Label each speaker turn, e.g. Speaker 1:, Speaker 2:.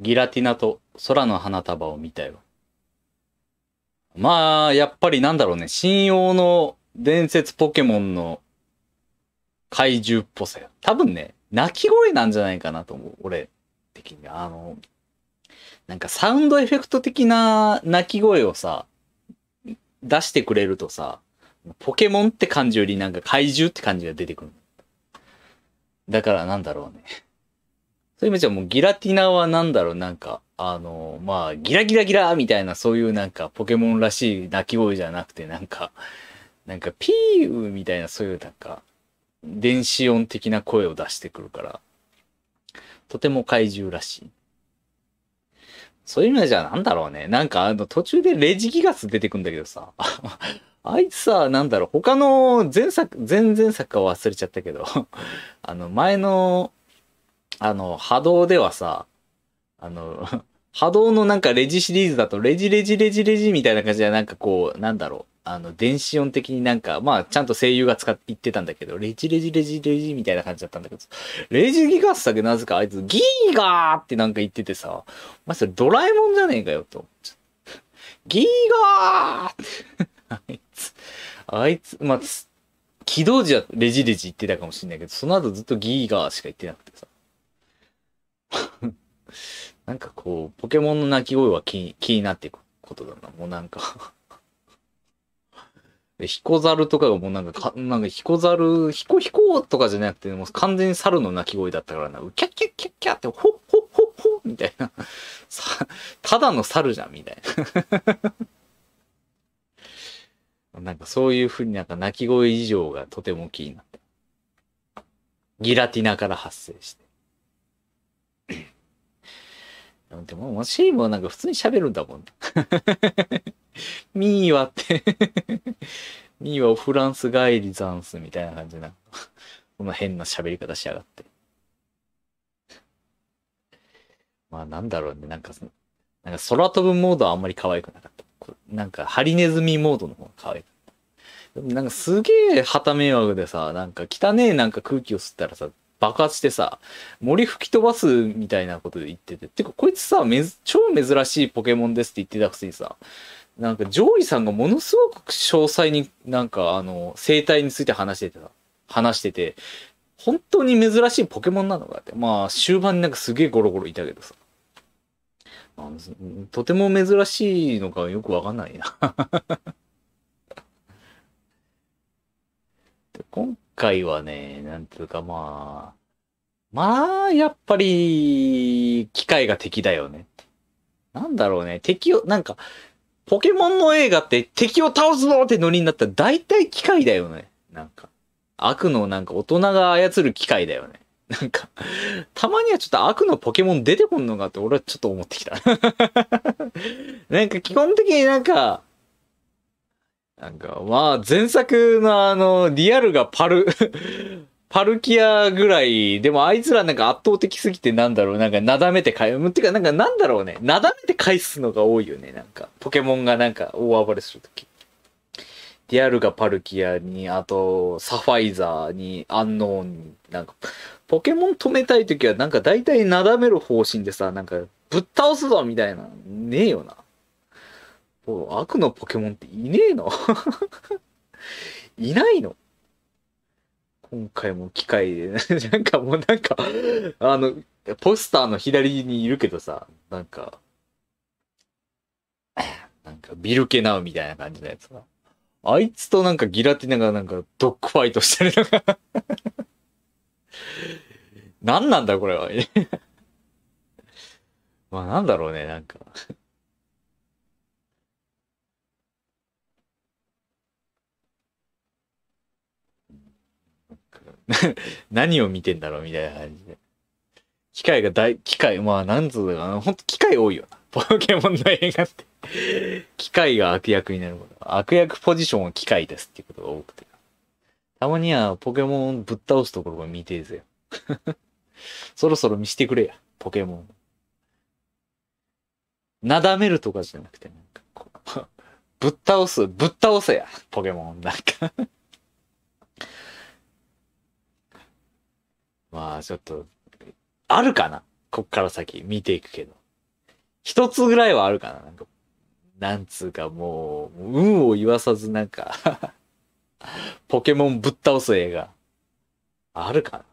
Speaker 1: ギラティナと空の花束を見たよ。まあ、やっぱりなんだろうね、信用の伝説ポケモンの怪獣っぽさよ。多分ね、鳴き声なんじゃないかなと思う。俺的に。あの、なんかサウンドエフェクト的な鳴き声をさ、出してくれるとさ、ポケモンって感じよりなんか怪獣って感じが出てくる。だからなんだろうね。そういう意味じゃもうギラティナはなんだろう、なんか、あの、まあ、ギラギラギラみたいな、そういうなんか、ポケモンらしい鳴き声じゃなくて、なんか、なんか、ピーウみたいな、そういうなんか、電子音的な声を出してくるから、とても怪獣らしい。そういう意味じゃなんだろうね。なんかあの途中でレジギガス出てくんだけどさ。あいつさ、なんだろう、他の前作、前々作か忘れちゃったけど、あの前のあの、波動ではさ、あの、波動のなんかレジシリーズだと、レジレジレジレジみたいな感じで、なんかこう、なんだろう。あの、電子音的になんか、まあ、ちゃんと声優が使って言ってたんだけど、レジレジレジレジみたいな感じだったんだけど、レジギガスだけなぜかあいつ、ギーガーってなんか言っててさ、まあ、それドラえもんじゃねえかよ、と思っちゃった。ギーガーってあいつ、あいつ、まあ、起動時はレジレジ言ってたかもしれないけど、その後ずっとギーガーしか言ってなくてさ。なんかこう、ポケモンの鳴き声は気気になっていくことだな。もうなんか で、ヒコザルとかがもうなんかなんかヒコザル、ヒコヒコとかじゃなくて、もう完全に猿の鳴き声だったからな、キャッキャッキャッキャって、ホッホッホッホッみたいな。さ、ただの猿じゃん、みたいな。なんかそういうふうになんか鳴き声以上がとても気になって。ギラティナから発生して。でも、もしもなんか普通に喋るんだもん。ミーはって ミーはフランス帰りザンスみたいな感じな。この変な喋り方しやがって。まあなんだろうね。なんかその、なんか空飛ぶモードはあんまり可愛くなかった。なんかハリネズミモードの方が可愛かった。でもなんかすげえ旗迷惑でさ、なんか汚ねえなんか空気を吸ったらさ、爆発してさ、森吹き飛ばすみたいなことで言ってて。てか、こいつさ、めず、超珍しいポケモンですって言ってたくせにさ、なんか、ジョイさんがものすごく詳細になんか、あの、生態について話してた、話してて、本当に珍しいポケモンなのかって。まあ、終盤になんかすげえゴロゴロいたけどさ。あのとても珍しいのかよくわかんないな 今回はね、なんつうかまあ、まあ、やっぱり、機械が敵だよね。なんだろうね。敵を、なんか、ポケモンの映画って敵を倒すぞってノリになったら大体機械だよね。なんか。悪のなんか大人が操る機械だよね。なんか、たまにはちょっと悪のポケモン出てこんのかって俺はちょっと思ってきた。なんか基本的になんか、なんかまあ前作のあのリアルがパルパルキアぐらい、でもあいつらなんか圧倒的すぎてなんだろう、なんかなだめて返す。てかなんかなんだろうね、なだめて返すのが多いよね、なんか。ポケモンがなんか大暴れするとき。ディアルがパルキアに、あと、サファイザーに、アンノーンに、なんか、ポケモン止めたいときはなんか大体なだめる方針でさ、なんか、ぶっ倒すぞみたいな、ねえよな。う悪のポケモンっていねえの いないの今回も機械で、なんかもうなんかあの、ポスターの左にいるけどさ、なんか、なんかビルケナウみたいな感じのやつが。あいつとなんかギラティナがなんかドッグファイトしてるのが 何なんだこれは まあなんだろうね、なんか 何を見てんだろうみたいな感じで。機械が大、機械、まあ、なんつうのかな。ほんと機械多いよな。ポケモンの映画って機械が悪役になること。悪役ポジションは機械ですっていうことが多くて。たまにはポケモンぶっ倒すところが見てるぜ。そろそろ見してくれや、ポケモン。なだめるとかじゃなくて、なんかこう、ぶっ倒す、ぶっ倒せや、ポケモン。なんかあ、ちょっと、あるかなこっから先見ていくけど。一つぐらいはあるかななんか、なんつうかもう、運を言わさずなんか ポケモンぶっ倒す映画。あるかな